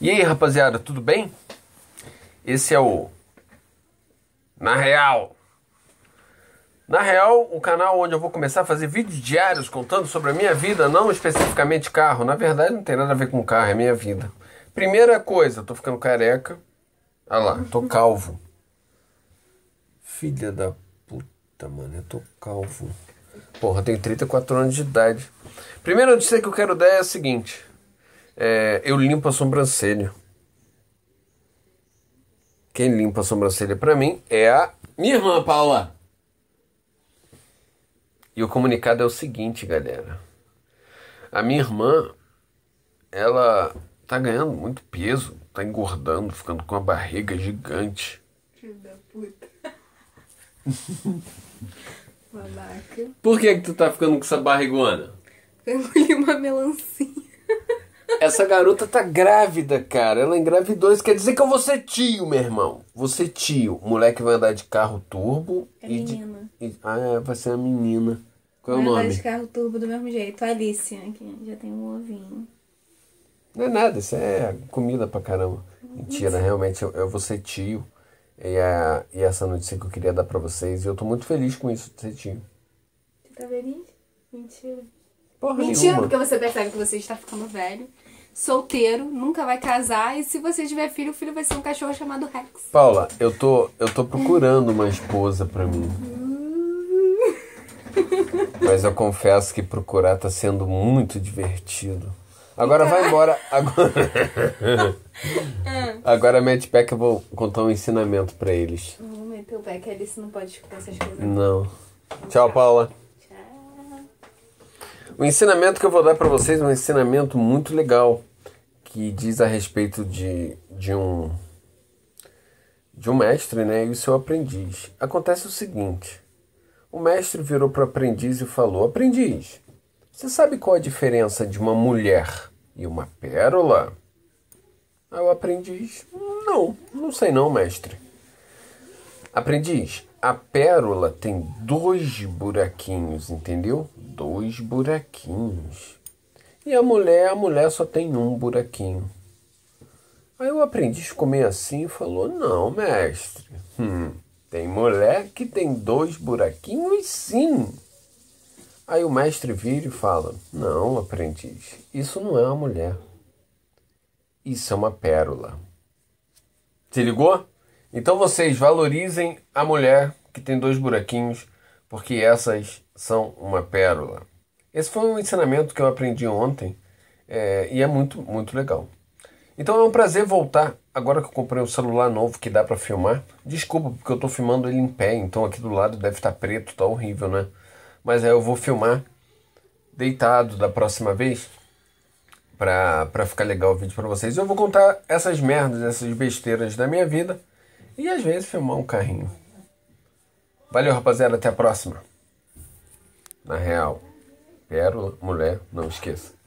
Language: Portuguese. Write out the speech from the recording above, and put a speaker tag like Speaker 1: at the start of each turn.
Speaker 1: E aí, rapaziada, tudo bem? Esse é o Na Real. Na real, o canal onde eu vou começar a fazer vídeos diários contando sobre a minha vida, não especificamente carro. Na verdade, não tem nada a ver com carro, é minha vida. Primeira coisa, tô ficando careca. olha lá, tô calvo. Filha da puta, mano, eu tô calvo. Porra, eu tenho 34 anos de idade. Primeira notícia que eu quero dar é a seguinte. É, eu limpo a sobrancelha. Quem limpa a sobrancelha para mim é a minha irmã Paula. E o comunicado é o seguinte, galera. A minha irmã, ela tá ganhando muito peso, tá engordando, ficando com uma barriga gigante. Filho da puta. Por que que tu tá ficando com essa barrigona? Eu engoli uma melancia. Essa garota tá grávida, cara. Ela engravidou. Isso quer dizer que eu vou ser tio, meu irmão. Você tio. Moleque vai andar de carro turbo. É e menina. De... Ah, é, vai ser a menina. Qual é o nome? vai Andar de carro turbo do mesmo jeito. Alice, aqui já tem um ovinho. Não é nada, isso é comida pra caramba. Mentira, realmente eu, eu vou ser tio. E, a, e essa notícia que eu queria dar pra vocês. E eu tô muito feliz com isso de ser tio. Você tá feliz? Mentira. Porra Mentira, nenhuma. porque você percebe que você está ficando velho solteiro, nunca vai casar, e se você tiver filho, o filho vai ser um cachorro chamado Rex. Paula, eu tô, eu tô procurando uma esposa pra mim. Mas eu confesso que procurar tá sendo muito divertido. Agora vai embora. Agora, agora mete pé que eu vou contar um ensinamento pra eles. Não, mete o pé que a Alice não pode escutar essas coisas. Não. Tchau, Paula. O ensinamento que eu vou dar para vocês é um ensinamento muito legal que diz a respeito de, de um de um mestre, né, e o seu aprendiz. Acontece o seguinte: o mestre virou para o aprendiz e falou: "Aprendiz, você sabe qual a diferença de uma mulher e uma pérola?" Aí o aprendiz: "Não, não sei não, mestre." Aprendiz, a pérola tem dois buraquinhos, entendeu? dois buraquinhos. E a mulher, a mulher só tem um buraquinho. Aí o aprendiz ficou meio assim e falou: Não, mestre, hum, tem mulher que tem dois buraquinhos sim. Aí o mestre vira e fala: Não, aprendiz, isso não é uma mulher. Isso é uma pérola. Se ligou? Então vocês valorizem a mulher que tem dois buraquinhos porque essas são uma pérola. Esse foi um ensinamento que eu aprendi ontem é, e é muito, muito legal. Então é um prazer voltar agora que eu comprei um celular novo que dá para filmar. Desculpa, porque eu estou filmando ele em pé, então aqui do lado deve estar tá preto, está horrível, né? Mas aí é, eu vou filmar deitado da próxima vez pra, pra ficar legal o vídeo para vocês. Eu vou contar essas merdas, essas besteiras da minha vida e às vezes filmar um carrinho. Valeu, rapaziada. Até a próxima. Na real, pérola, mulher, não esqueça.